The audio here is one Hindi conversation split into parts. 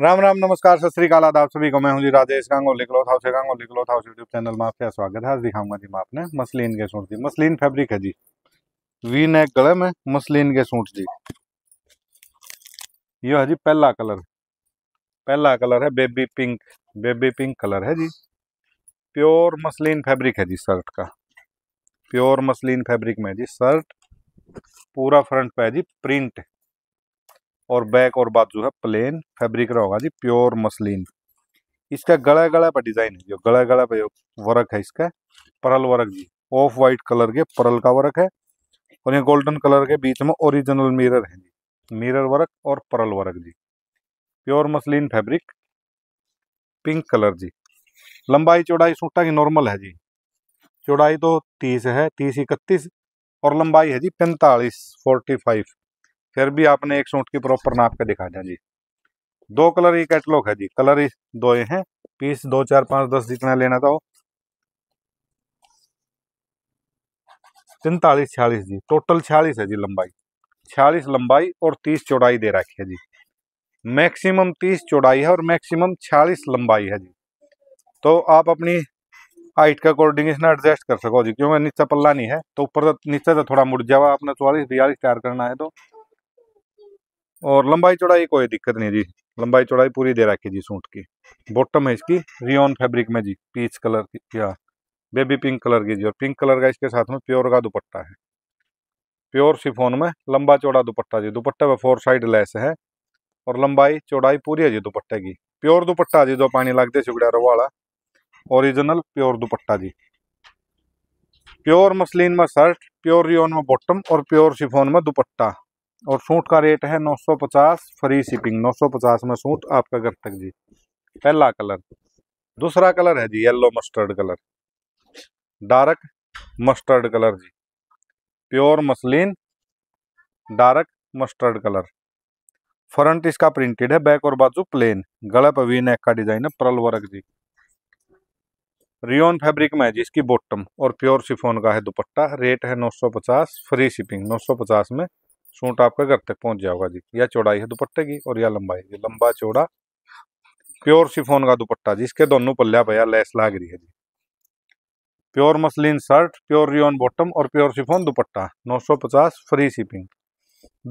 राम राम नमस्कार सत श्रीकाल आदाब सभी को मैं हूं जी Rajesh Gangoli cloth house Gangoli cloth house YouTube channel में आपका स्वागत है आज दिखाऊंगा जी मैं आपने मसलिन के सूट जी मसलिन फैब्रिक है जी वी नेक गले में मसलिन के सूट जी ये है जी पहला कलर पहला कलर है baby pink baby pink colour है जी प्योर मसलिन फैब्रिक है जी शर्ट का प्योर मसलिन फैब्रिक में जी शर्ट पूरा फ्रंट पे है जी प्रिंट और बैक और बाजू है प्लेन फैब्रिक रहा होगा जी प्योर मसलिन इसका गला गला पर डिजाइन है जो गला गला पर वर्क है इसका परल वर्क जी ऑफ वाइट कलर के परल का वर्क है और ये गोल्डन कलर के बीच में ओरिजिनल मिरर है जी मिरर वर्क और परल वर्क जी pure muslin fabric pink colour जी लंबाई चौड़ाई सूटा की नॉर्मल है जी चौड़ाई तो तीस है तीस इकतीस और लंबाई है जी पैंतालीस फोर्टी फाइव फिर भी आपने एक सूट की प्रॉपर नाप के दिखा दें जी दो कलर ये कैटलॉग है जी कलर दो ये हैं पीस दो चार पांच दस जितना लेना था तैतालीस छियालीस जी टोटल छियालीस है जी लंबाई छियालीस लंबाई और तीस चौड़ाई दे रखी है जी मैक्सिमम तीस चौड़ाई है और मैक्सिमम छियालीस लंबाई है जी तो आप अपनी हाइट के अकॉर्डिंग इसने एडजस्ट कर सको जी क्योंकि नीचे पल्ला नहीं है तो ऊपर नीचे तो थोड़ा मुड़ जावा आपने चौवालीस बयालीस तैयार करना है तो और लंबाई चौड़ाई कोई दिक्कत नहीं जी लंबाई चौड़ाई पूरी दे रखी जी सूट की बॉटम है इसकी रियोन फैब्रिक में जी पीच कलर की या बेबी पिंक कलर की जी और पिंक कलर का इसके साथ में प्योर का दुपट्टा है प्योर सिफोन में लंबा चौड़ा दुपट्टा जी दुपट्टे में फोर साइड लेस है और लंबाई चौड़ाई पूरी है जी दुपट्टे की प्योर दुपट्टा जी जो पानी लगते सुगड़ा रो वाला ओरिजिनल प्योर दुपट्टा जी प्योर मसलिन में शर्ट प्योर रियोन में बॉटम और प्योर सिफोन में दुपट्टा और सूट का रेट है 950 फ्री शिपिंग 950 में सूट आपका घर तक जी पहला कलर दूसरा कलर है जी yellow mustard colour dark mustard colour जी pure muslin dark mustard colour front इसका प्रिंटेड है बैक और बाजू प्लेन गले पर वी नेक का डिजाइन है प्रल वर्क जी रियोन फैब्रिक में है जी इसकी बॉटम और प्योर शिफोन का है दुपट्टा रेट है 950 फ्री शिपिंग 950 में सूट आपका घर तक पहुंच जाओगा जी यह चौड़ाई है दुपट्टे की और यह लंबाई जी लंबा चौड़ा प्योर शिफोन का दुपट्टा जी इसके दोनों पल्ला पया लेस लाग रही है जी pure muslin shirt pure rayon bottom और pure chiffon dupatta 950 free shipping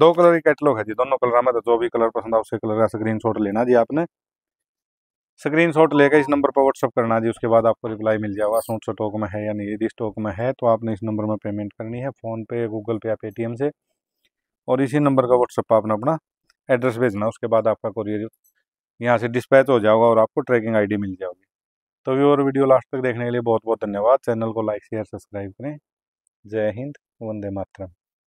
दो कलर की कैटलॉग है जी दोनों कलर में तो जो भी कलर पसंद आ उसके कलर का स्क्रीन शॉट लेना जी आपने स्क्रीन शॉट लेकर इस नंबर पर व्हाट्सअप करना जी उसके बाद आपको रिप्लाई मिल जाएगा सूट स्टॉक में है या नहीं यदि स्टॉक में है तो आपने इस नंबर में पेमेंट करनी है फ़ोनपे गूगल पे या पेटीएम से और इसी नंबर का व्हाट्सअप पर आपने अपना एड्रेस भेजना उसके बाद आपका कोरियर यहाँ से डिस्पैच हो जाएगा और आपको ट्रैकिंग आईडी मिल जाएगी तो भी और वीडियो लास्ट तक देखने के लिए बहुत बहुत धन्यवाद चैनल को लाइक शेयर सब्सक्राइब करें जय हिंद वंदे मातरम